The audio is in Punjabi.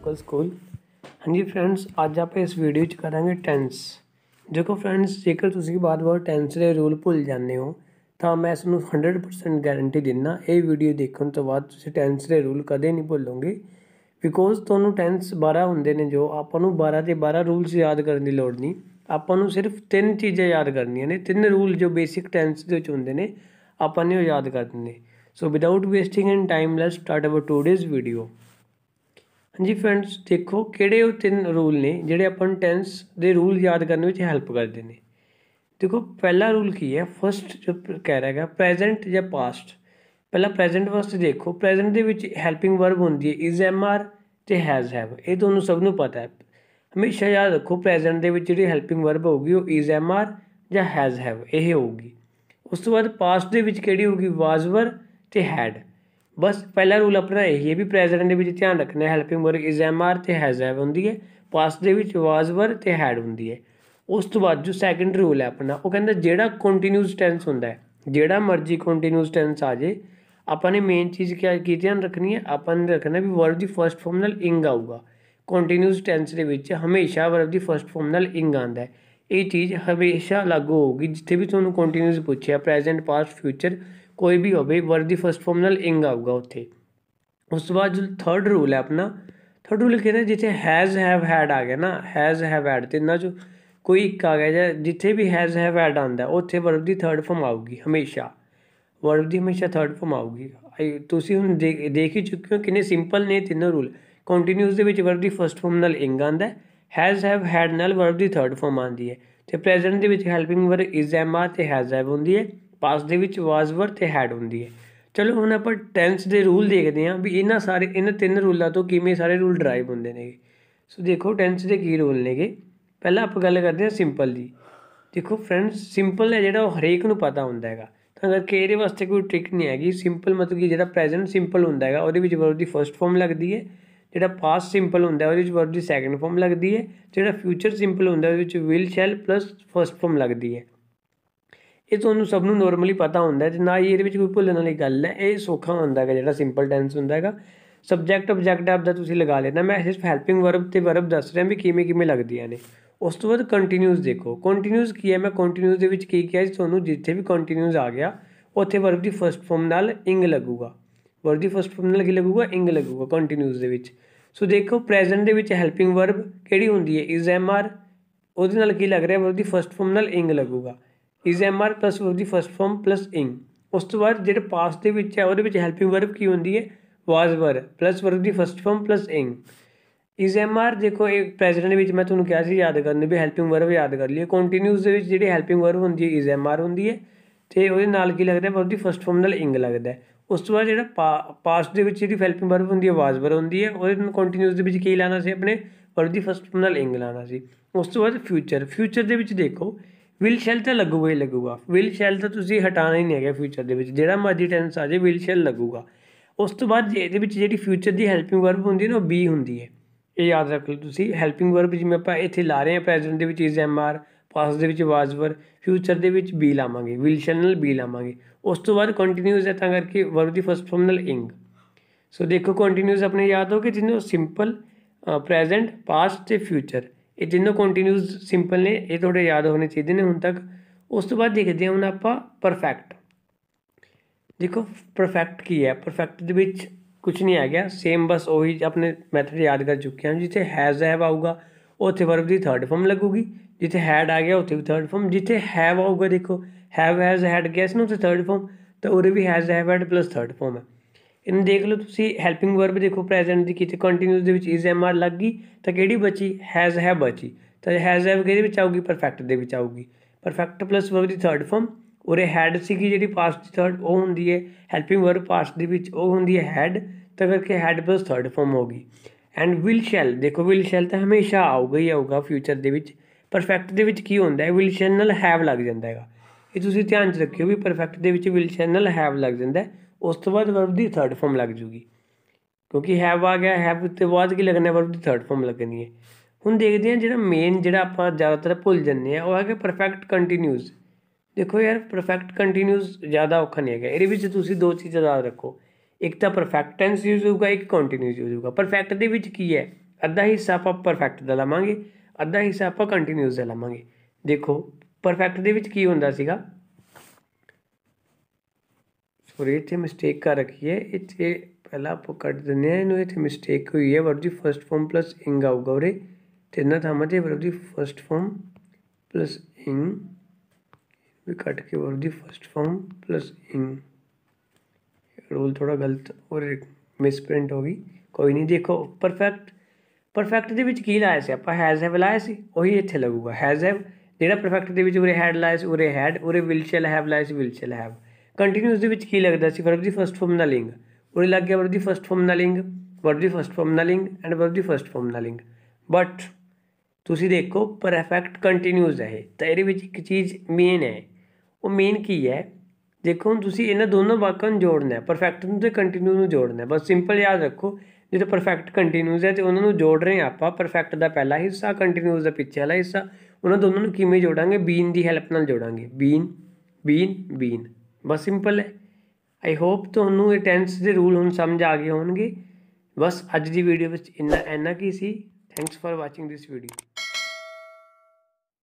ਲੋਕਲ ਸਕੂਲ ਹਾਂਜੀ ਫਰੈਂਡਸ ਅੱਜ ਆਪਾਂ ਇਸ ਵੀਡੀਓ 'ਚ ਕਰਾਂਗੇ ਟੈਂਸ ਦੇਖੋ ਫਰੈਂਡਸ ਜੇਕਰ ਤੁਸੀਂ ਬਾਰ-ਬਾਰ ਟੈਂਸ ਦੇ ਰੂਲ ਭੁੱਲ ਜਾਂਦੇ ਹੋ ਤਾਂ ਮੈਂ ਇਸ ਨੂੰ 100% ਗਾਰੰਟੀ ਦਿੰਨਾ ਇਹ ਵੀਡੀਓ ਦੇਖਣ ਤੋਂ ਬਾਅਦ ਤੁਸੀਂ ਟੈਂਸ ਦੇ ਰੂਲ ਕਦੇ ਨਹੀਂ ਭੁੱਲੋਗੇ ਬਿਕੋਜ਼ ਤੁਹਾਨੂੰ ਟੈਂਸ 12 ਹੁੰਦੇ ਨੇ ਜੋ ਆਪਾਂ ਨੂੰ 12 ਦੇ 12 ਰੂਲਸ ਯਾਦ ਕਰਨ ਦੀ ਲੋੜ ਨਹੀਂ ਆਪਾਂ ਨੂੰ ਸਿਰਫ ਤਿੰਨ ਚੀਜ਼ਾਂ ਯਾਦ ਕਰਨੀਆਂ ਨੇ ਤਿੰਨ ਰੂਲ ਜੋ ਬੇਸਿਕ ਟੈਂਸ ਦੇ ਵਿੱਚ ਹੁੰਦੇ ਨੇ ਆਪਾਂ ਨੇ ਉਹ ਯਾਦ ਕਰਨੇ ਨੇ so without wasting any time let's start our today's video ਹਾਂਜੀ ਫਰੈਂਡਸ ਦੇਖੋ ਕਿਹੜੇ ਉਹ ਤਿੰਨ ਰੂਲ ਨੇ ਜਿਹੜੇ ਆਪਾਂ ਨੂੰ ਟੈਂਸ ਦੇ ਰੂਲ ਯਾਦ ਕਰਨ ਵਿੱਚ ਹੈਲਪ ਕਰਦੇ ਨੇ ਦੇਖੋ ਪਹਿਲਾ ਰੂਲ ਕੀ ਹੈ ਫਸਟ ਜੋ ਕਹਿ ਰਿਹਾ ਹੈਗਾ ਪ੍ਰੈਜ਼ੈਂਟ ਜਾਂ ਪਾਸਟ ਪਹਿਲਾਂ ਪ੍ਰੈਜ਼ੈਂਟ ਵਾਸਤੇ ਦੇਖੋ ਪ੍ਰੈਜ਼ੈਂਟ ਦੇ ਵਿੱਚ ਹੈਲਪਿੰਗ ਵਰਬ ਹੁੰਦੀ ਹੈ ਇਜ਼ ਐਮ ਆਰ ਤੇ ਹੈਜ਼ ਹੈਵ ਇਹ ਤੁਹਾਨੂੰ ਸਭ ਨੂੰ ਪਤਾ ਹੈ ਹਮੇਸ਼ਾ ਯਾਦ ਰੱਖੋ ਪ੍ਰੈਜ਼ੈਂਟ ਦੇ ਵਿੱਚ ਜਿਹੜੀ ਹੈਲਪਿੰਗ ਵਰਬ ਹੋਊਗੀ ਉਹ ਇਜ਼ ਐਮ ਆਰ ਜਾਂ ਹੈਜ਼ ਹੈਵ ਇਹ ਹੋਊਗੀ ਉਸ ਤੋਂ ਬਾਅਦ ਪਾਸਟ ਦੇ ਵਿੱਚ ਕਿਹੜੀ ਹੋਊਗੀ ਵਾਜ਼ ਵਰ ਤੇ ਹੈਡ ਬਸ ਪਹਿਲਾ ਰੂਲ ਆਪਣਾ ਇਹ ਹੈ ਵੀ ਪ੍ਰੈਜ਼ੈਂਟ ਦੇ ਵਿੱਚ ਧਿਆਨ ਰੱਖਣਾ ਹੈ helping work is am are ਤੇ ਹੈਜ਼ ਹੈਵ ਹੁੰਦੀ ਹੈ ਪਾਸਟ ਦੇ ਵਿੱਚ ਵਾਜ਼ ਵਰ ਤੇ ਹੈਡ ਹੁੰਦੀ ਹੈ ਉਸ ਤੋਂ ਬਾਅਦ ਜੋ ਸੈਕੰਡ ਰੂਲ ਹੈ ਆਪਣਾ ਉਹ ਕਹਿੰਦਾ ਜਿਹੜਾ ਕੰਟੀਨਿਊਸ ਟੈਂਸ ਹੁੰਦਾ ਹੈ ਜਿਹੜਾ ਮਰਜ਼ੀ ਕੰਟੀਨਿਊਸ ਟੈਂਸ ਆ ਜੇ ਆਪਾਂ ਨੇ ਮੇਨ ਚੀਜ਼ ਕੀ ਕੀ ਧਿਆਨ ਰੱਖਣੀ ਹੈ ਆਪਾਂ ਨੇ ਰੱਖਣਾ ਵੀ ਵਰਬ ਦੀ ਫਰਸਟ ਫਾਰਮ ਨਾਲ ਇੰਗ ਆਊਗਾ ਕੰਟੀਨਿਊਸ ਟੈਂਸ ਦੇ ਵਿੱਚ ਹਮੇਸ਼ਾ ਵਰਬ ਦੀ ਫਰਸਟ ਫਾਰਮ ਨਾਲ ਇੰਗ ਆਉਂਦਾ ਹੈ ਇਹ ਚੀਜ਼ ਹਮੇਸ਼ਾ ਲਾਗੂ ਹੋਊਗੀ ਜਿੱਥੇ ਵੀ ਤੁਹਾਨੂੰ ਕੰਟੀਨਿਊਸ ਪੁੱਛਿਆ ਪ੍ਰੈਜ਼ੈਂਟ ਪਾਸਟ ਫਿਊਚਰ ਕੋਈ ਵੀ ਹੋਵੇ ਵਰਡ ਦੀ ਫਰਸਟ ਫਾਰਮ ਨਾਲ ਇੰਗ ਆਊਗਾ ਉੱਥੇ ਉਸ ਤੋਂ ਬਾਅਦ ਜੋ ਥਰਡ ਰੂਲ ਹੈ ਆਪਣਾ ਥਰਡ ਰੂਲ ਕਹਿੰਦਾ ਜਿੱਥੇ ਹੈਜ਼ ਹੈਵ ਹੈਡ ਆ ਗਿਆ ਨਾ ਹੈਜ਼ ਹੈਵ ਹੈਡ ਤੇ ਨਾ ਜੋ ਕੋਈ ਇੱਕ ਆ ਗਿਆ ਜਿੱਥੇ ਵੀ ਹੈਜ਼ ਹੈਵ ਹੈਡ ਆਂਦਾ ਉੱਥੇ ਵਰਬ ਦੀ ਥਰਡ ਫਾਰਮ ਆਊਗੀ ਹਮੇਸ਼ਾ ਵਰਬ ਦੀ ਹਮੇਸ਼ਾ ਥਰਡ ਫਾਰਮ ਆਊਗੀ ਤੁਸੀਂ ਹੁਣ ਦੇਖ ਹੀ ਚੁੱਕੇ ਹੋ ਕਿੰਨੇ ਸਿੰਪਲ ਨੇ ਤਿੰਨੋਂ ਰੂਲ ਕੰਟੀਨਿਊਸ ਦੇ ਵਿੱਚ ਵਰਬ ਦੀ ਫਰਸਟ ਫਾਰਮ ਨਾਲ ਇੰਗ ਆਂਦਾ ਹੈਜ਼ ਹੈਵ ਹੈਡ ਨਾਲ ਵਰਬ ਦੀ ਥਰਡ ਫਾਰਮ ਆਂਦੀ ਹੈ ਤੇ ਪ੍ਰੈਜ਼ੈਂਟ ਦੇ ਵਿੱਚ ਹੈਲਪਿੰਗ ਵਰਬ ਇਜ਼ ਐਮ ਆ ਤੇ ਹੈਜ਼ ਹੈਵ ਹੁੰਦੀ ਹੈ ਪਾਸ ਦੇ ਵਿੱਚ ਵਾਸ ਵਰ ਤੇ ਹੈਡ ਹੁੰਦੀ ਹੈ ਚਲੋ ਹੁਣ ਆਪਾਂ ਟੈਂਸ ਦੇ ਰੂਲ ਦੇਖਦੇ ਹਾਂ ਵੀ ਇਹਨਾਂ ਸਾਰੇ ਇਹਨਾਂ ਤਿੰਨ ਰੂਲਾਂ ਤੋਂ ਕਿਵੇਂ ਸਾਰੇ ਰੂਲ ਡਰਾਈਵ ਹੁੰਦੇ ਨੇ ਸੋ ਦੇਖੋ ਟੈਂਸ ਦੇ ਕੀ ਰੂਲ ਨੇਗੇ ਪਹਿਲਾਂ ਆਪਾਂ ਗੱਲ ਕਰਦੇ ਹਾਂ ਸਿੰਪਲ ਦੀ ਦੇਖੋ ਫਰੈਂਡਸ ਸਿੰਪਲ ਹੈ ਜਿਹੜਾ ਉਹ ਹਰੇਕ ਨੂੰ ਪਤਾ ਹੁੰਦਾ ਹੈਗਾ ਤਾਂ ਕਰਕੇ ਇਹਦੇ ਵਾਸਤੇ ਕੋਈ ਟ੍ਰਿਕ ਨਹੀਂ ਹੈਗੀ ਸਿੰਪਲ ਮਤਲਬ ਕਿ ਜਿਹੜਾ ਪ੍ਰੈਜ਼ੈਂਟ ਸਿੰਪਲ ਹੁੰਦਾ ਹੈਗਾ ਉਹਦੇ ਵਿੱਚ ਵਰਬ ਦੀ ਫਰਸਟ ਫਾਰਮ ਲੱਗਦੀ ਹੈ ਜਿਹੜਾ ਪਾਸਟ ਸਿੰਪਲ ਹੁੰਦਾ ਉਹਦੇ ਵਿੱਚ ਵਰਬ ਦੀ ਸੈਕੰਡ ਫਾਰਮ ਲੱਗਦੀ ਹੈ ਜਿਹੜਾ ਫਿਊਚਰ ਸਿੰਪਲ ਹੁੰਦਾ ਉਹਦੇ ਵਿੱਚ will shall plus first form ਲੱਗਦੀ ਹੈ ਇਹ ਤੁਹਾਨੂੰ ਸਭ ਨੂੰ ਨਾਰਮਲੀ ਪਤਾ ਹੁੰਦਾ ਤੇ ਨਾ ਹੀ ਇਹਦੇ ਵਿੱਚ ਕੋਈ ਭੁੱਲਣ ਵਾਲੀ ਗੱਲ ਹੈ ਇਹ ਸੌਖਾ ਹੁੰਦਾ ਹੈਗਾ ਜਿਹੜਾ ਸਿੰਪਲ ਟੈਂਸ ਹੁੰਦਾ ਹੈਗਾ ਸਬਜੈਕਟ ਆਬਜੈਕਟ ਆਪ ਦਾ ਤੁਸੀਂ ਲਗਾ ਲੈਣਾ ਮੈਂ ਸਿਰਫ ਹੈਲਪਿੰਗ ਵਰਬ ਤੇ ਵਰਬ ਦੱਸ ਰਿਹਾ ਵੀ ਕਿਵੇਂ ਕਿਵੇਂ ਲੱਗਦੀਆਂ ਨੇ ਉਸ ਤੋਂ ਬਾਅਦ ਕੰਟੀਨਿਊਸ ਦੇਖੋ ਕੰਟੀਨਿਊਸ ਕੀ ਹੈ ਮੈਂ ਕੰਟੀਨਿਊਸ ਦੇ ਵਿੱਚ ਕੀ ਕਿਹਾ ਤੁਹਾਨੂੰ ਜਿੱਥੇ ਵੀ ਕੰਟੀਨਿਊਸ ਆ ਗਿਆ ਉੱਥੇ ਵਰਬ ਦੀ ਫਰਸਟ ਫਾਰਮ ਨਾਲ ਇੰਗ ਲੱਗੂਗਾ ਵਰਬ ਦੀ ਫਰਸਟ ਫਾਰਮ ਨਾਲ ਕੀ ਲੱਗੂਗਾ ਇੰਗ ਲੱਗੂਗਾ ਕੰਟੀਨਿਊਸ ਦੇ ਵਿੱਚ ਸੋ ਦੇਖੋ ਪ੍ਰੈਜ਼ੈਂਟ ਦੇ ਵਿੱਚ ਹੈਲਪਿੰਗ ਵਰਬ ਕਿਹੜੀ ਹੁੰਦੀ ਹੈ ਇਜ਼ ਐਮ ਆਰ ਉਹਦੇ ਨਾਲ ਕੀ ਲੱਗ ਰਿਹਾ ਵਰਬ ਦੀ ਫਰਸਟ ਫਾਰਮ ਨਾਲ ਇੰਗ ਲੱਗੂਗਾ is am are plus verb ਦੀ ਫਸਟ ਫਾਰਮ ਪਲੱਸ ਇੰਗ ਉਸ ਤੋਂ ਬਾਅਦ ਜਿਹੜੇ ਪਾਸਟ ਦੇ ਵਿੱਚ ਹੈ ਉਹਦੇ ਵਿੱਚ ਹੈਲਪਿੰਗ ਵਰਬ ਕੀ ਹੁੰਦੀ ਹੈ ਵਾਸ ਵਰ ਪਲੱਸ ਵਰਬ ਦੀ first form plus ing is am are ਦੇਖੋ ਇੱਕ ਪ੍ਰੈਜ਼ੀਡੈਂਟ ਵਿੱਚ ਮੈਂ ਤੁਹਾਨੂੰ ਕਿਹਾ ਸੀ ਯਾਦ ਕਰਨ ਵੀ ਹੈਲਪਿੰਗ ਵਰਬ ਯਾਦ ਕਰ ਲਈਏ ਕੰਟੀਨਿਊਸ ਦੇ ਵਿੱਚ ਜਿਹੜੀ ਹੈਲਪਿੰਗ ਵਰਬ ਹੁੰਦੀ ਹੈ ਇਜ਼ ਐਮ ਆਰ ਹੁੰਦੀ ਹੈ ਤੇ ਉਹਦੇ ਨਾਲ ਕੀ ਲੱਗਦਾ ਵਰਬ ਦੀ ਫਸਟ ਫਾਰਮ ਨਾਲ ਇੰਗ ਲੱਗਦਾ ਉਸ ਤੋਂ ਬਾਅਦ ਜਿਹੜਾ ਪਾਸਟ ਦੇ ਵਿੱਚ ਜਿਹੜੀ ਹੈਲਪਿੰਗ ਵਰਬ ਹੁੰਦੀ ਹੈ ਵਾਸ ਵਰ ਹੁੰਦੀ ਹੈ ਉਹਦੇ ਨਾਲ ਕੰਟੀਨਿਊਸ ਦੇ ਵਿੱਚ ਕੀ ਲਾਣਾ ਸੀ ਆਪਣੇ ਵਰਬ ਦੀ ਫਸਟ ਫਾਰਮ ਨਾਲ ਇੰਗ ਲਾਣਾ ਸੀ ਉਸ ਤੋਂ ਬਾਅਦ ਫਿਊਚਰ ਫਿਊਚਰ ਦੇ ਵਿੱਚ ਦੇਖੋ ਵਿਲ ਸ਼ੈਲ ਤੇ ਲੱਗੂਗਾ ਹੀ ਲੱਗੂਗਾ ਵਿਲ ਸ਼ੈਲ ਤਾਂ ਤੁਸੀਂ ਹਟਾਣਾ ਹੀ ਨਹੀਂ ਹੈਗਾ ਫਿਊਚਰ ਦੇ ਵਿੱਚ ਜਿਹੜਾ ਮਰਜ਼ੀ ਟੈਂਸ ਆ ਜਾਏ ਵਿਲ ਸ਼ੈਲ ਲੱਗੂਗਾ ਉਸ ਤੋਂ ਬਾਅਦ ਜੇ ਇਹਦੇ ਵਿੱਚ ਜਿਹੜੀ ਫਿਊਚਰ ਦੀ ਹੈਲਪਿੰਗ ਵਰਬ ਹੁੰਦੀ ਹੈ ਨਾ ਉਹ ਬੀ ਹੁੰਦੀ ਹੈ ਇਹ ਯਾਦ ਰੱਖ ਲਓ ਤੁਸੀਂ ਹੈਲਪਿੰਗ ਵਰਬ ਜਿਵੇਂ ਆਪਾਂ ਇੱਥੇ ਲਾ ਰਹੇ ਹਾਂ ਪ੍ਰੈਜ਼ੈਂਟ ਦੇ ਵਿੱਚ ਇਜ਼ ਐਮ ਆਰ ਪਾਸਟ ਦੇ ਵਿੱਚ ਵਾਜ਼ ਵਰ ਫਿਊਚਰ ਦੇ ਵਿੱਚ ਬੀ ਲਾਵਾਂਗੇ ਵਿਲ ਸ਼ੈਲ ਨਾਲ ਬੀ ਲਾਵਾਂਗੇ ਉਸ ਤੋਂ ਬਾਅਦ ਕੰਟੀਨਿਊਸ ਹੈ ਤਾਂ ਕਰਕੇ ਵਰਬ ਦੀ ਫਸਟ ਫਾਰਮ ਨਾਲ ਇੰਗ ਸੋ ਦੇਖੋ ਕੰਟੀਨਿਊਸ ਆਪਣੇ ਯਾਦ ਹੋ ਕਿ ਜਿੰਨੇ ਸਿੰਪਲ ਪ੍ਰੈਜ਼ੈਂਟ ਪਾਸਟ ਤੇ ਫਿਊਚਰ ਇਹ ਤਿੰਨੋਂ ਕੰਟੀਨਿਊਸ ਸਿੰਪਲ ਨੇ ਇਹ ਤੁਹਾਡੇ ਯਾਦ ਹੋਣੇ ਚਾਹੀਦੇ ਨੇ ਹੁਣ ਤੱਕ ਉਸ ਤੋਂ ਬਾਅਦ ਦੇਖਦੇ ਹਾਂ ਹੁਣ ਆਪਾਂ ਪਰਫੈਕਟ ਦੇਖੋ ਪਰਫੈਕਟ ਕੀ ਹੈ ਪਰਫੈਕਟ ਦੇ ਵਿੱਚ ਕੁਝ ਨਹੀਂ ਆ ਗਿਆ ਸੇਮ ਬਸ ਉਹੀ ਆਪਣੇ ਮੈਥਡ ਯਾਦ ਕਰ ਚੁੱਕੇ ਹਾਂ ਜਿੱਥੇ ਹੈਜ਼ ਹੈਵ ਆਊਗਾ ਉੱਥੇ ਵਰਬ ਦੀ ਥਰਡ ਫਾਰਮ ਲੱਗੂਗੀ ਜਿੱਥੇ ਹੈਡ ਆ ਗਿਆ ਉੱਥੇ ਵੀ ਥਰਡ ਫਾਰਮ ਜਿੱਥੇ ਹੈਵ ਆਊਗਾ ਦੇਖੋ ਹੈਵ ਹੈਜ਼ ਹੈਡ ਗਿਆ ਇਸ ਨੂੰ ਤੇ ਥਰਡ ਫਾਰਮ ਤਾਂ ਉਰੇ ਵੀ has have had plus third form ਹੈ ਇਹਨ ਦੇਖ ਲਓ ਤੁਸੀਂ ਹੈਲਪਿੰਗ ਵਰਬ ਦੇਖੋ ਪ੍ਰੈਜ਼ੈਂਟ ਦੀ ਕਿਤੇ ਕੰਟੀਨਿਊਸ ਦੇ ਵਿੱਚ ਇਜ਼ ਐਮ ਆਰ ਲੱਗ ਗਈ ਤਾਂ ਕਿਹੜੀ ਬਚੀ ਹੈਜ਼ ਹੈ ਬਚੀ ਤਾਂ ਹੈਜ਼ ਹੈ ਕਿਹਦੇ ਵਿੱਚ ਆਊਗੀ ਪਰਫੈਕਟ ਦੇ ਵਿੱਚ ਆਊਗੀ ਪਰਫੈਕਟ ਪਲੱਸ ਵਰਬ ਦੀ ਥਰਡ ਫਾਰਮ ਉਰੇ ਹੈਡ ਸੀਗੀ ਜਿਹੜੀ ਪਾਸਟ ਦੀ ਥਰਡ ਉਹ ਹੁੰਦੀ ਹੈ ਹੈਲਪਿੰਗ ਵਰਬ ਪਾਸਟ ਦੇ ਵਿੱਚ ਉਹ ਹੁੰਦੀ ਹੈ ਹੈਡ ਤਾਂ ਕਰਕੇ ਹੈਡ ਪਲੱਸ ਥਰਡ ਫਾਰਮ ਹੋਗੀ ਐਂਡ ਵਿਲ ਸ਼ੈਲ ਦੇਖੋ ਵਿਲ ਸ਼ੈਲ ਤਾਂ ਹਮੇਸ਼ਾ ਆਊਗਾ ਹੀ ਆਊਗਾ ਫਿਊਚਰ ਦੇ ਵਿੱਚ ਪਰਫੈਕਟ ਦੇ ਵਿੱਚ ਕੀ ਹੁੰਦਾ ਹੈ ਵਿਲ ਸ਼ੈਲ ਨਾਲ ਹੈਵ ਲੱਗ ਜਾਂਦਾ ਹੈਗਾ ਇਹ ਤੁਸੀਂ ਧਿਆਨ 'ਚ ਰੱਖਿਓ ਵੀ ਪਰਫੈਕਟ ਦੇ ਵਿੱਚ ਵਿਲ ਸ਼ੈਲ ਨਾਲ ਹੈਵ ਲੱਗ ਜਾਂਦਾ ਹੈ उस तो बाद वर्ब की थर्ड फॉर्म लग जूगी क्योंकि हैव आ गया हैव उत्ते तो बाद की लगना वर्ब की थर्ड फॉर्म लगनी है हूँ देखते हैं जो मेन जो आप ज़्यादातर भुल जाने वह है परफेक्ट कंटीन्यूज़ देखो यार परफेक्ट कंटीन्यूज़ ज़्यादा औखा नहीं है ये दो चीज़ें याद रखो एक तो परफेक्टेंस यूज होगा एक कॉन्टीन्यूस यूज होगा परफेक्ट के की है अद्धा हिस्सा आप परफेक्ट का लवेंगे अद्धा हिस्सा आप कंटीन्यूस का लवेंगे देखो परफेक्ट के होंगे सगा और इतने मिस्टेक का रखिए इतने पहला आपको कट देने हैं ना इतने मिस्टेक हुई है वर्ड जी फर्स्ट फॉर्म प्लस इंग आउगा वरे तेना था मते वर्ड जी फर्स्ट फॉर्म प्लस इंग भी कट के वर्ड जी first form plus ing rule थोड़ा गलत और मिसप्रिंट होगी कोई नहीं देखो परफेक्ट परफेक्ट के बीच की लाया से अपन हैज हैव लाया से वही इथे लगूगा हैज हैव जेड़ा परफेक्ट के बीच उरे हैड लाया से उरे हैड उरे विल शैल हैव लाया से विल शैल हैव ਕੰਟੀਨਿਊਸ ਦੇ ਵਿੱਚ ਕੀ ਲੱਗਦਾ ਸੀ ਵਰਬ ਦੀ ਫਰਸਟ ਫਾਰਮ ਦਾ ਲਿੰਗ ਉਰੇ ਲੱਗ ਗਿਆ ਵਰਬ ਦੀ ਫਰਸਟ ਫਾਰਮ ਦਾ ਲਿੰਗ ਵਰਬ ਦੀ ਫਰਸਟ ਫਾਰਮ ਦਾ ਲਿੰਗ ਐਂਡ ਵਰਬ ਦੀ ਫਰਸਟ ਫਾਰਮ ਦਾ ਲਿੰਗ ਬਟ ਤੁਸੀਂ ਦੇਖੋ ਪਰਫੈਕਟ ਕੰਟੀਨਿਊਸ ਹੈ ਇਹ ਤਾਂ ਇਹਦੇ ਵਿੱਚ ਇੱਕ ਚੀਜ਼ ਮੇਨ ਹੈ ਉਹ ਮੇਨ ਕੀ ਹੈ ਦੇਖੋ ਤੁਸੀਂ ਇਹਨਾਂ ਦੋਨੋਂ ਵਾਕਾਂ ਨੂੰ ਜੋੜਨਾ ਹੈ ਪਰਫੈਕਟ ਨੂੰ ਤੇ ਕੰਟੀਨਿਊਸ ਨੂੰ ਜੋੜਨਾ ਹੈ ਬਸ ਸਿੰਪਲ ਯਾਦ ਰੱਖੋ ਜੇ ਪਰਫੈਕਟ ਕੰਟੀਨਿਊਸ ਹੈ ਤੇ ਉਹਨਾਂ ਨੂੰ ਜੋੜ ਰਹੇ ਆਪਾਂ ਪਰਫੈਕਟ ਦਾ ਪਹਿਲਾ ਹਿੱਸਾ ਕੰਟੀਨਿਊਸ ਦਾ ਪਿੱਛੇ ਵਾਲਾ ਹਿੱਸਾ ਉਹਨਾਂ ਦੋਨੋਂ ਨੂੰ ਕਿਵੇਂ ਜੋੜਾਂਗੇ ਬੀਨ ਦੀ ਹੈਲਪ ਨਾਲ ਜੋੜਾਂਗੇ ਬੀਨ ਬੀਨ ਬੀਨ ਬਸ ਸਿੰਪਲ ਹੈ ਆਈ ਹੋਪ ਤੁਹਾਨੂੰ ਇਹ ਟੈਂਸ ਦੇ ਰੂਲ ਹੁਣ ਸਮਝ ਆ ਗਏ ਹੋਣਗੇ ਬਸ ਅੱਜ ਦੀ ਵੀਡੀਓ ਵਿੱਚ ਇੰਨਾ ਇੰਨਾ ਕੀ ਸੀ thanks for watching this video